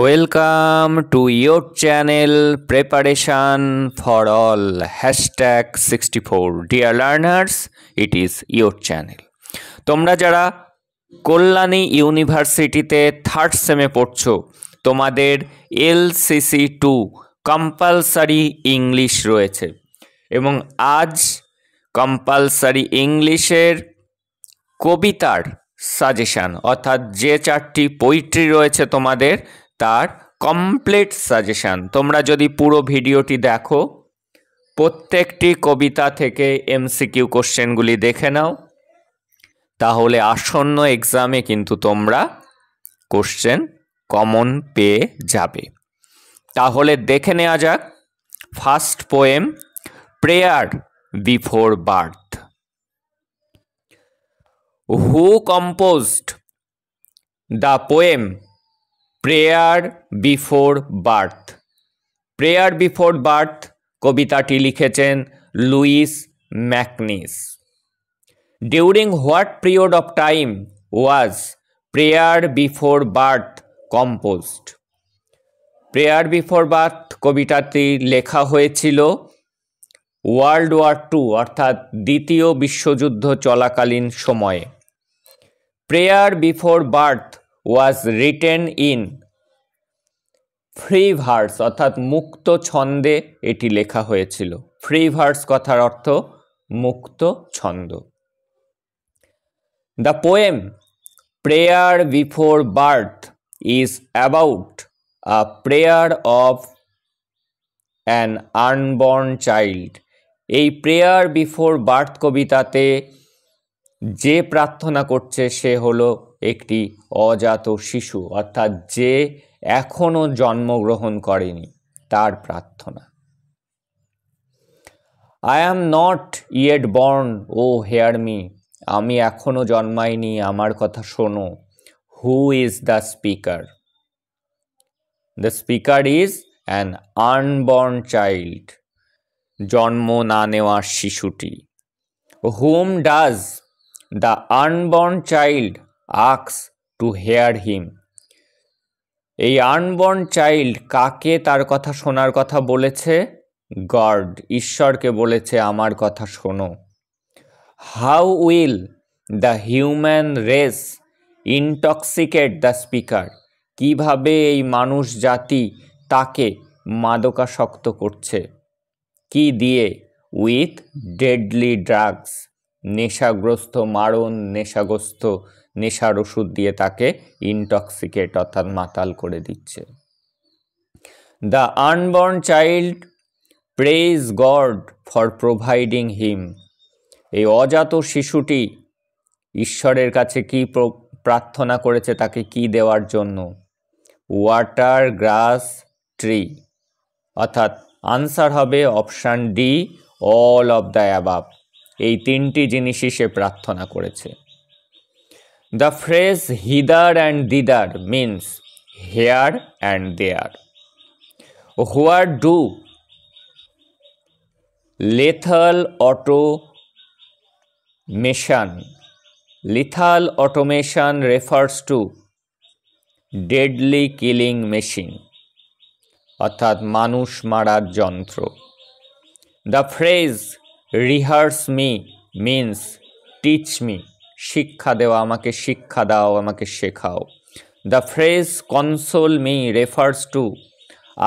Welcome to your channel preparation for all hashtag sixty four dear learners it is your channel তোমরা যারা কল্যাণী ইউনিভার্সিটিতে third সেমে পড়ছো তোমাদের LCC two compulsory English রয়েছে এবং আজ কম্পালসারি ইংলিশের কবিতার সাজেশান অর্থাৎ যে চারটি পোইট্রি রয়েছে তোমাদের তার কমপ্লিট সাজেশান তোমরা যদি পুরো ভিডিওটি দেখো প্রত্যেকটি কবিতা থেকে এমসিকিউ কোশ্চেনগুলি দেখে নাও তাহলে আসন্ন এক্সামে কিন্তু তোমরা কোশ্চেন কমন পেয়ে যাবে তাহলে দেখে নেওয়া যাক first poem prayer before birth who composed the poem prayer before birth prayer before birth কবিতাটি লিখেছেন Louis MacNeice during what period of time was prayer before birth composed prayer before birth কবিতাটি লেখা হয়েছিল ওয়ার্ল্ড ওয়ার টু অর্থাৎ দ্বিতীয় বিশ্বযুদ্ধ চলাকালীন সময়ে prayer before birth was written in free verse অর্থাৎ মুক্ত ছন্দে এটি লেখা হয়েছিল ফ্রি ভার্স কথার অর্থ মুক্ত ছন্দ the poem prayer before birth is about a prayer of an unborn child এই প্রেয়ার বিফোর বার্থ কবিতাতে যে প্রার্থনা করছে সে হলো একটি অজাত শিশু অর্থাৎ যে এখনও জন্মগ্রহণ করেনি তার প্রার্থনা I am not yet born O hear me আমি এখনও জন্মাইনি আমার কথা শোনো who is the speaker the speaker is an unborn child জন্ম না নেওয়ার শিশুটি whom does the unborn child আক্স টু হেয়ার হিম এই আনবর্ন চাইল্ড কাকে তার কথা শোনার কথা বলেছে গড ঈশ্বরকে বলেছে আমার কথা শোনো how will the human race intoxicate the speaker কিভাবে এই মানুষ জাতি তাকে মাদকাসক্ত করছে কি দিয়ে উইথ ডেডলি ড্রাগস নেশাগ্রস্ত মারণ নেশাগ্রস্ত নেশার ওষুধ দিয়ে তাকে ইনটক্সিকেট অর্থাৎ মাতাল করে দিচ্ছে the unborn child praise God for providing him এই অজাত শিশুটি ঈশ্বরের কাছে কি প্রার্থনা করেছে তাকে কি দেওয়ার জন্য ওয়াটার গ্রাস ট্রি অর্থাৎ আনসার হবে option D all of the above এই তিনটি জিনিসই সে প্রার্থনা করেছে The phrase hither and thither means here and there. Where do lethal automation lethal automation refers to deadly killing machine অর্থাৎ মানুষ মারার যন্ত্র the phrase rehearse me means teach me শিক্ষা দেওয়া আমাকে শিক্ষা দাও আমাকে শেখাও the phrase console me refers to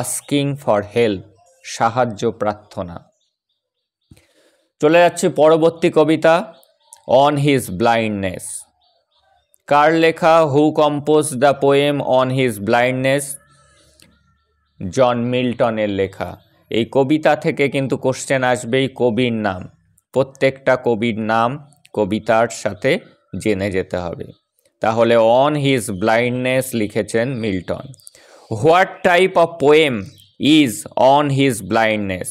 asking for help সাহায্য প্রার্থনা চলে যাচ্ছি পরবর্তী কবিতা অন হিজ ব্লাইন্ডনেস কার লেখা who compose the poem on his blindness John মিল্টনের লেখা এই কবিতা থেকে কিন্তু কোশ্চেন আসবেই কবির নাম প্রত্যেকটা কবির নাম কবিতার সাথে জেনে যেতে হবে তাহলে অন হিজ ব্লাইন্ডনেস লিখেছেন Milton what type of poem is on his blindness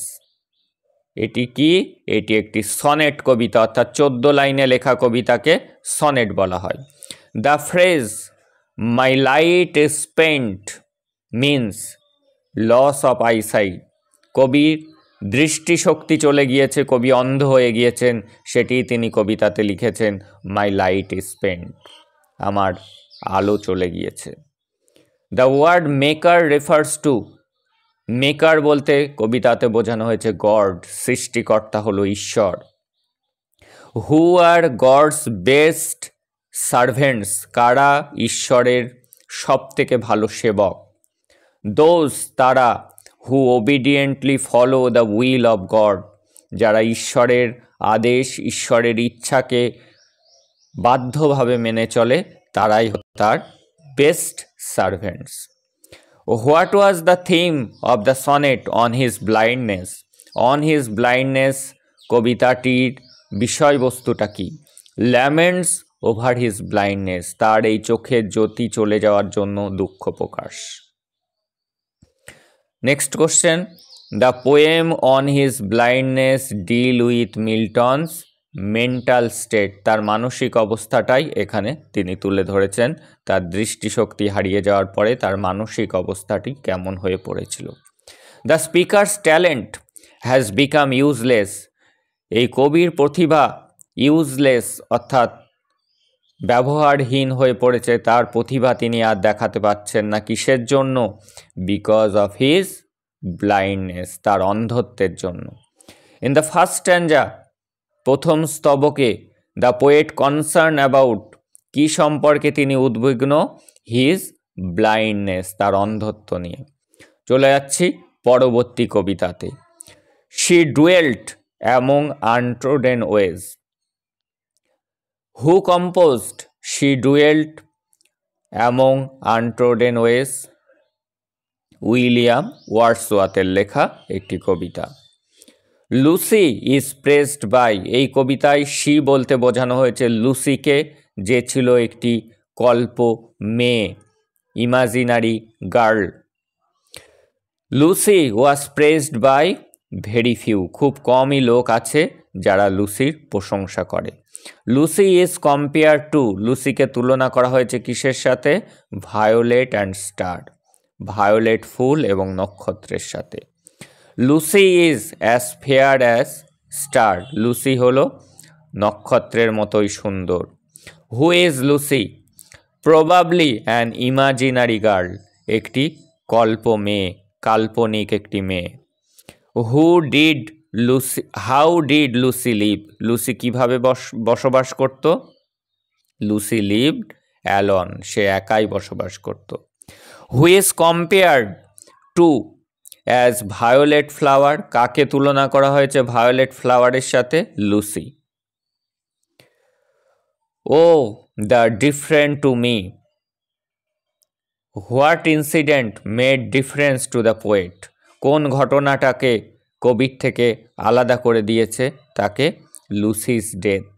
এটি কি এটি একটি সনেট কবিতা অর্থাৎ চোদ্দ লাইনে লেখা কবিতাকে সনেট বলা হয় the phrase my light spent means loss of eyesight কবির দৃষ্টিশক্তি চলে গিয়েছে কবি অন্ধ হয়ে গিয়েছেন সেটি তিনি কবিতাতে লিখেছেন মাই লাইট ইজ স্পেন্ট আমার আলো চলে গিয়েছে the word maker refers to maker বলতে কবিতাতে বোঝানো হয়েছে গড সৃষ্টিকর্তা হলো ঈশ্বর who are God's best servants কারা ঈশ্বরের সব থেকে ভালো সেবক দোষ তারা who obediently follow the will of God যারা ঈশ্বরের আদেশ ঈশ্বরের ইচ্ছাকে বাধ্যভাবে মেনে চলে তারাই তার best servants what was the theme of the sonnet on his blindness on his blindness কবিতাটির বিষয়বস্তুটা কি ল্যামেন্টস ওভার হিজ ব্লাইন্ডনেস তার এই চোখের জ্যোতি চলে যাওয়ার জন্য দুঃখ প্রকাশ next question the poem on his blindness deal with Milton's mental state তার মানসিক অবস্থাটাই এখানে তিনি তুলে ধরেছেন তার দৃষ্টিশক্তি হারিয়ে যাওয়ার পরে তার মানসিক অবস্থাটি কেমন হয়ে পড়েছিল the speaker's talent has become useless এই কবির প্রতিভা ইউজলেস অর্থাৎ ব্যবহারহীন হয়ে পড়েছে তার প্রতিভা তিনি আর দেখাতে পাচ্ছেন না কিসের জন্য বিকজ অফ হিজ ব্লাইন্ডনেস তার অন্ধত্বের জন্য ইন দ্য ফার্স্ট স্ট্যান্ডা প্রথম স্তবকে দ্য পোয়েট কনসার্ন অ্যাবাউট কি সম্পর্কে তিনি উদ্বিগ্ন হিজ ব্লাইন্ডনেস তার অন্ধত্ব নিয়ে চলে যাচ্ছি পরবর্তী কবিতাতে she dwelt among untrodden ways who composed she dwelt among untrodden ways William ওয়ার্ডসওয়াতের লেখা একটি কবিতা লুসি ইজ প্রেসড বাই এই কবিতায় শি বলতে বোঝানো হয়েছে লুসিকে যে ছিল একটি কল্প মেয়ে imaginary girl Lucy was praised by very few খুব কমই লোক আছে যারা লুসির প্রশংসা করে লুসি ইজ কম্পেয়ার টু লুসিকে তুলনা করা হয়েছে কিসের সাথে ভায়োলেট অ্যান্ড স্টার ভায়োলেট ফুল এবং নক্ষত্রের সাথে Lucy is as fair as star Lucy হলো নক্ষত্রের মতোই সুন্দর who is Lucy probably an imaginary girl একটি কল্প মেয়ে কাল্পনিক একটি মেয়ে who did Lucy how did Lucy live Lucy কিভাবে বসবাস করত লুসি লিভড অ্যালন সে একাই বসবাস করত who's compared to as violet flower কাকে তুলনা করা হয়েছে ভায়োলেট ফ্লাওয়ারের সাথে Lucy oh the different to me what incident made difference to the poet কোন ঘটনাটাকে কোভিড থেকে আলাদা করে দিয়েছে তাকে লুসিস ডেথ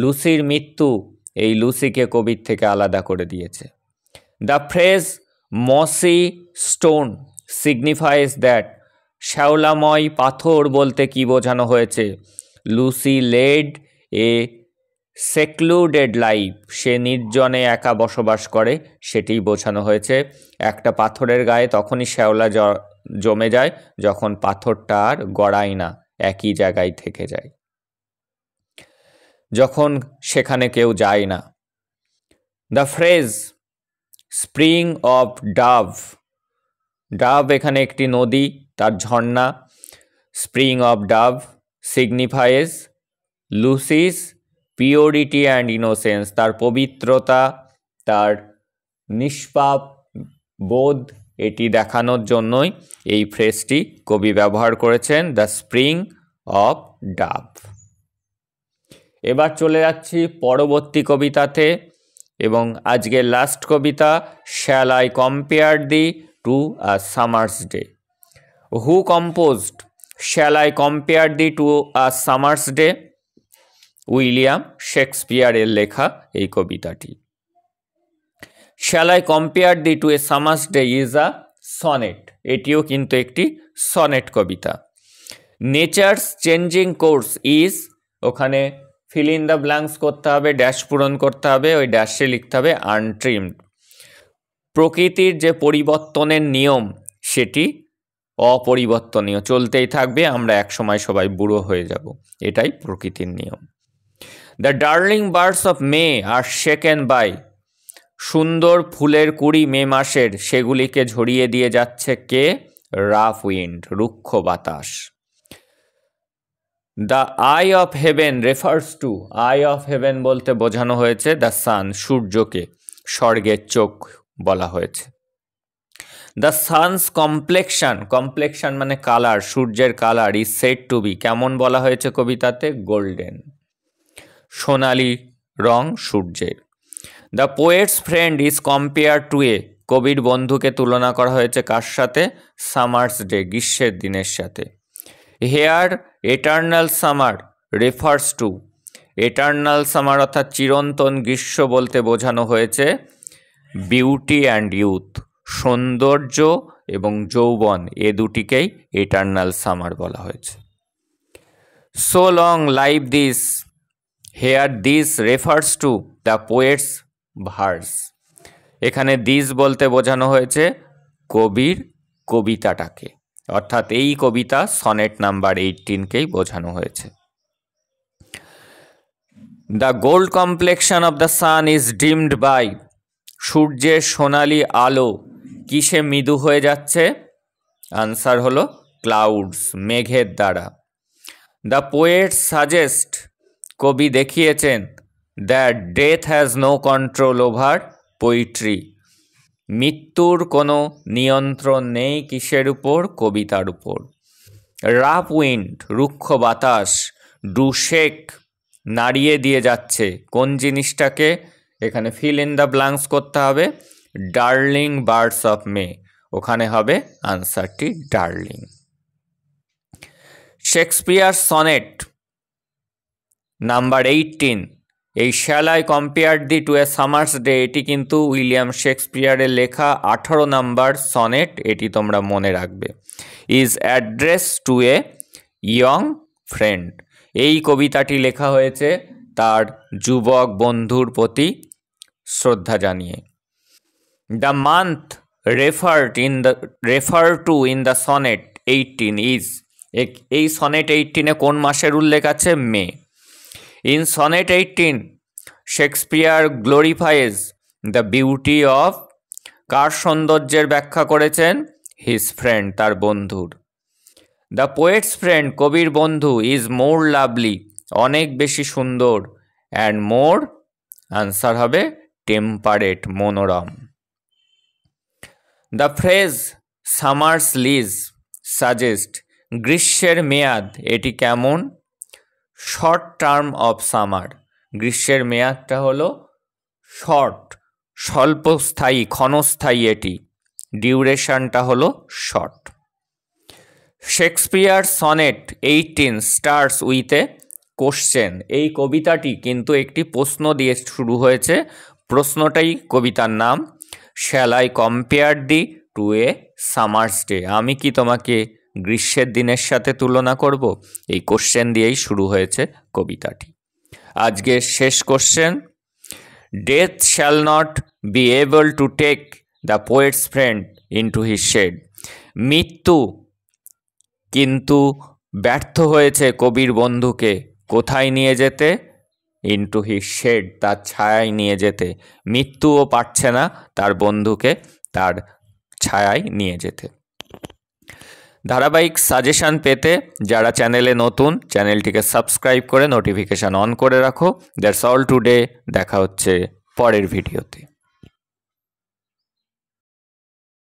লুসির মৃত্যু এই লুসিকে কোভিড থেকে আলাদা করে দিয়েছে the phrase mossy stone signifies that শ্যাওলাময় পাথর বলতে কি বোঝানো হয়েছে Lucy led a secluded life সে নির্জনে একা বসবাস করে সেটি বোঝানো হয়েছে একটা পাথরের গায়ে তখনই শ্যাওলা জমে যায় যখন পাথরটা আর গড়ায় না একই জায়গায় থেকে যায় যখন সেখানে কেউ যায় না the phrase spring of Dove Dove এখানে একটি নদী তার ঝর্ণা spring of Dove signifies Lucy's purity and innocence তার পবিত্রতা তার নিষ্পাপ বোধ এটি দেখানোর জন্যই এই ফ্রেজটি কবি ব্যবহার করেছেন দ্য স্প্রিং অফ ডাব এবার চলে যাচ্ছি পরবর্তী কবিতাতে এবং আজকের লাস্ট কবিতা shall I compare thee to a summer's day who composed shall I compare thee to a summer's day William শেক্সপিয়ারের লেখা এই কবিতাটি shall I compare thee to a summer's day is a sonnet এটিও কিন্তু একটি sonnet কবিতা nature's changing course is ওখানে fill in the blanks করতে হবে ড্যাশ পূরণ করতে হবে ওই ড্যাশে লিখতে হবে আনট্রিমড প্রকৃতির যে পরিবর্তনের নিয়ম সেটি অপরিবর্তনীয় চলতেই থাকবে আমরা একসময় সবাই বুড়ো হয়ে যাব এটাই প্রকৃতির নিয়ম the darling birds of May are shaken by সুন্দর ফুলের কুড়ি মে মাসের সেগুলিকে ঝরিয়ে দিয়ে যাচ্ছে কে রাফ উইন্ড রুক্ষ বাতাস the eye of heaven refers to eye of heaven বলতে বোঝানো হয়েছে দ্য সান সূর্যকে স্বর্গের চোখ বলা হয়েছে দ্য সানস কমপ্লেকশন কমপ্লেকশন মানে কালার সূর্যের colour is set to be কেমন বলা হয়েছে কবিতাতে গোল্ডেন সোনালি রং সূর্যের the poet's friend is compare to a কোভিড বন্ধুকে তুলনা করা হয়েছে কার সাথে সামার্স ডে গ্রীষ্মের দিনের সাথে here eternal summer refers to eternal summer অর্থাৎ চিরন্তন গ্রীষ্ম বলতে বোঝানো হয়েছে বিউটি অ্যান্ড ইউথ সৌন্দর্য এবং যৌবন এ দুটিকেই এটার্নাল সামার বলা হয়েছে so long live this here this refers to the poet's verse এখানে দিস বলতে বোঝানো হয়েছে কবির কবিতাটাকে অর্থাৎ এই কবিতা সনেট নাম্বার এইটিনকেই বোঝানো হয়েছে the gold complexion of the sun is dimmed by সূর্যের সোনালি আলো কিসে মৃদু হয়ে যাচ্ছে আনসার হলো ক্লাউডস মেঘের দ্বারা দ্য পোয়েট সাজেস্ট কবি দেখিয়েছেন that death has no control over poetry মৃত্যুর কোনো নিয়ন্ত্রণ নেই কিসের উপর কবিতার উপর রাফ উইন্ড রুক্ষ বাতাস ডুশেক নাড়িয়ে দিয়ে যাচ্ছে কোন জিনিসটাকে এখানে ফিল ইন দ্য ব্লাঙ্কস করতে হবে ডার্লিং বার্ডস অফ মে ওখানে হবে আনসারটি darling Shakespeare sonnet number eighteen এই shall I compare thee to a summer's day এটি কিন্তু উইলিয়াম শেক্সপিয়ারের লেখা আঠারো নাম্বার সনেট এটি তোমরা মনে রাখবে is address to a young friend এই কবিতাটি লেখা হয়েছে তার যুবক বন্ধুর প্রতি শ্রদ্ধা জানিয়ে the month referred in the refer to in the sonnet eighteen is এই সনেট এইটিনে কোন মাসের উল্লেখ আছে May in sonnet eighteen Shakespeare glorifies the beauty of কার সৌন্দর্যের ব্যাখ্যা করেছেন হিজ ফ্রেন্ড তার বন্ধুর দ্য পোয়েটস ফ্রেন্ড কবির বন্ধু ইজ মোর লাভলি অনেক বেশি সুন্দর অ্যান্ড মোর আনসার হবে টেম্পারেট মনোরম the phrase summer's lease suggest গ্রীষ্মের মেয়াদ এটি কেমন শর্ট টার্ম অফ সামার গ্রীষ্মের মেয়াদটা হলো শর্ট স্বল্পস্থায়ী ক্ষণস্থায়ী এটি ডিউরেশনটা হলো short Shakespeare sonnet eighteen starts with a question এই কবিতাটি কিন্তু একটি প্রশ্ন দিয়ে শুরু হয়েছে প্রশ্নটাই কবিতার নাম shall I compare thee to a summer's day আমি কি তোমাকে গ্রীষ্মের দিনের সাথে তুলনা করব এই কোশ্চেন দিয়েই শুরু হয়েছে কবিতাটি আজকের শেষ question death shall not be able to take the poet's friend into his shade মৃত্যু কিন্তু ব্যর্থ হয়েছে কবির বন্ধুকে কোথায় নিয়ে যেতে ইন্টু হি শেড তার ছায়ায় নিয়ে যেতে মৃত্যুও পারছে না তার বন্ধুকে তার ছায়ায় নিয়ে যেতে ধারাবাহিক সাজেশান পেতে যারা চ্যানেলে নতুন চ্যানেলটিকে সাবস্ক্রাইব করে নোটিফিকেশান অন করে রাখো দ্যাটস অল টুডে দেখা হচ্ছে পরের ভিডিওতে